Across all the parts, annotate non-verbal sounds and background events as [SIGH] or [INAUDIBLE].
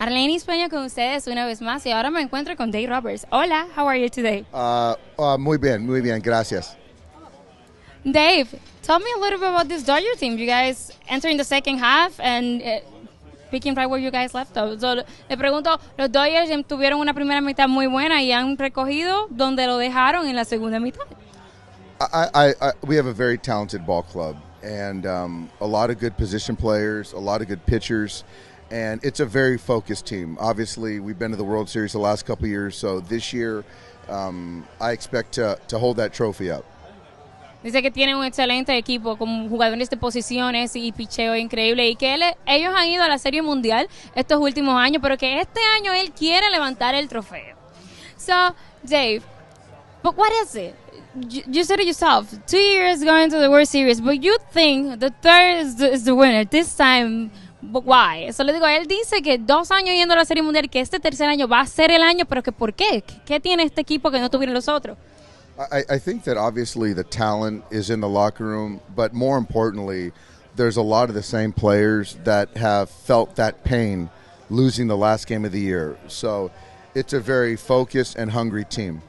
Arlene Peña con ustedes una vez más y ahora me encuentro con Dave Roberts. Hola, how are you today? Uh, muy bien, muy bien, gracias. Dave, tell me a little bit about this Dodgers. team. You guys entering the second half and uh, picking right where you guys left off. So, le pregunto, los Dodgers tuvieron una primera mitad muy buena y han recogido donde lo dejaron en la segunda mitad. I, I, I, we have a very talented ball club and um, a lot of good position players, a lot of good pitchers. and it's a very focused team. Obviously, we've been to the World Series the last couple years, so this year um, I expect to, to hold that trophy up. Dice que tiene un excelente equipo con jugadores de posiciones y picheo increíble y que él, ellos han ido a la Serie Mundial estos últimos años, pero que este año él quiere levantar el trofeo. So, Dave, but what is it? You, you said it yourself. Two years going to the World Series, but you think the third is the, is the winner. This time, why? Eso le digo, él dice que dos años yendo a la Serie Mundial, que este tercer año va a ser el año, pero que ¿por qué? ¿Qué tiene este equipo que no tuvieron los otros? I, I think that obviously the talent is in the locker room, but more importantly, there's a lot of the same players that have felt that pain losing the last game of the year. So it's a very focused and hungry team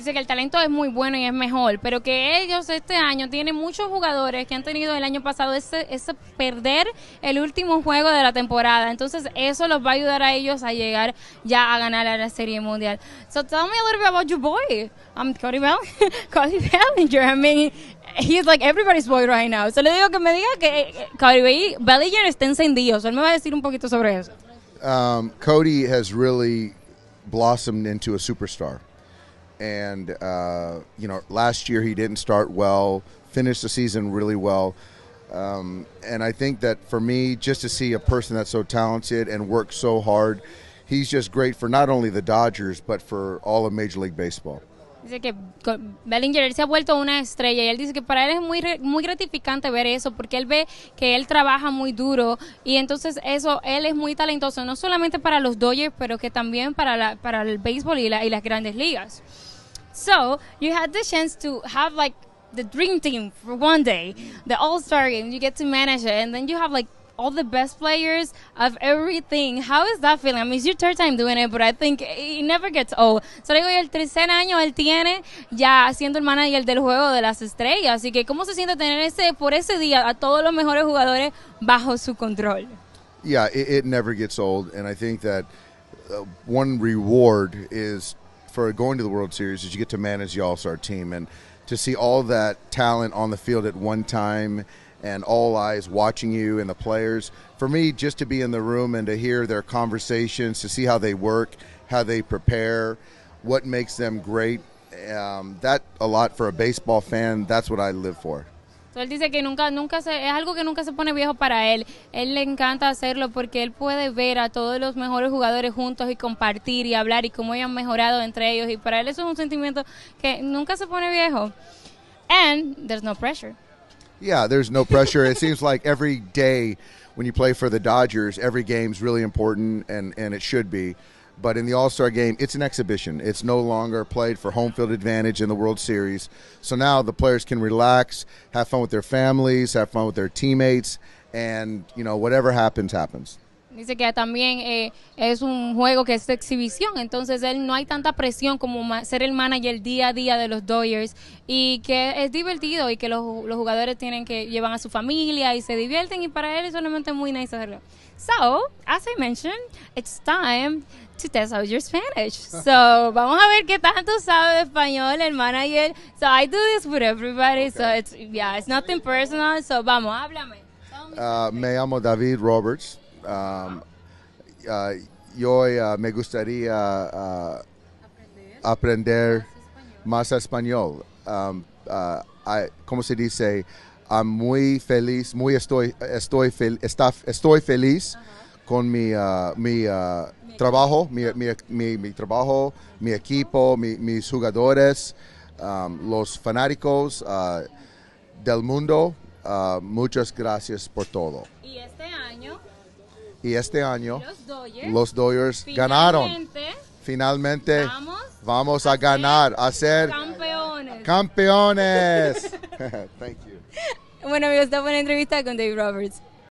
dice que el talento es muy bueno y es mejor, pero que ellos este año tienen muchos jugadores que han tenido el año pasado ese, ese perder el último juego de la temporada. Entonces eso los va a ayudar a ellos a llegar ya a ganar a la Serie Mundial. So tell me a little bit about your boy. I'm Cody Bell. [LAUGHS] Cody Bellinger. [LAUGHS] I mean, he's like everybody's boy right now. So le digo que me diga que eh, Cody Bellinger está encendido. él me va a decir un poquito sobre eso. Um, Cody has really blossomed into a superstar. and uh, you know, last year he didn't start well, finished the season really well. Um, and I think that for me, just to see a person that's so talented and works so hard, he's just great for not only the Dodgers, but for all of Major League Baseball. Dice que Bellinger se ha vuelto una estrella y él dice que para él es muy, muy gratificante ver eso porque él ve que él trabaja muy duro y entonces eso, él es muy talentoso, no solamente para los Dodgers, pero que también para, la, para el béisbol y, la, y las grandes ligas. So you had the chance to have like the dream team for one day, the All Star game. You get to manage it, and then you have like all the best players of everything. How is that feeling? I mean, it's your third time doing it, but I think it never gets old. So le digo, el tercer año él tiene ya siendo el manager del juego de las estrellas. Así que, ¿cómo se siente tener ese, por ese día a todos los mejores jugadores bajo su control? Yeah, it, it never gets old, and I think that uh, one reward is for going to the World Series is you get to manage the All Star team and to see all that talent on the field at one time and all eyes watching you and the players. For me, just to be in the room and to hear their conversations, to see how they work, how they prepare, what makes them great, um, that a lot for a baseball fan. That's what I live for. Entonces él dice que nunca, nunca se, es algo que nunca se pone viejo para él. Él le encanta hacerlo porque él puede ver a todos los mejores jugadores juntos y compartir y hablar y cómo hayan mejorado entre ellos. Y para él eso es un sentimiento que nunca se pone viejo. And there's no pressure. Yeah, there's no pressure. it seems like every day when you play for the Dodgers, every game's really important, and, and it should be. But in the All Star game, it's an exhibition. It's no longer played for home field advantage in the World Series. So now the players can relax, have fun with their families, have fun with their teammates, and, you know, whatever happens, happens. Dice que también eh, es un juego que es de exhibición, entonces él no hay tanta presión como ser el manager día a día de los Dodgers y que es divertido y que los, los jugadores tienen que llevan a su familia y se divierten y para él es solamente muy nice hacerlo. So, as I mentioned, it's time to test out your Spanish. So, [LAUGHS] vamos a ver qué tanto sabe de español el manager. So, I do this with everybody. So, it's yeah, it's nothing personal. So, vamos, háblame. Ah, me llamo David Roberts um, uh, yo eh, me gustaría uh, uh, aprender, más español. Um, como se dice? I'm muy feliz, muy estoy, estoy, estoy feliz con mi, mi, trabajo, mi, mi, trabajo, mi equipo, mis jugadores, um, los fanáticos del mundo. muchas gracias por todo. Y este año y este año los Dodgers, ganaron. Finalmente vamos, a, ganar, a ser campeones. campeones. [LAUGHS] [LAUGHS] Bueno amigos, esta fue una entrevista con Dave Roberts.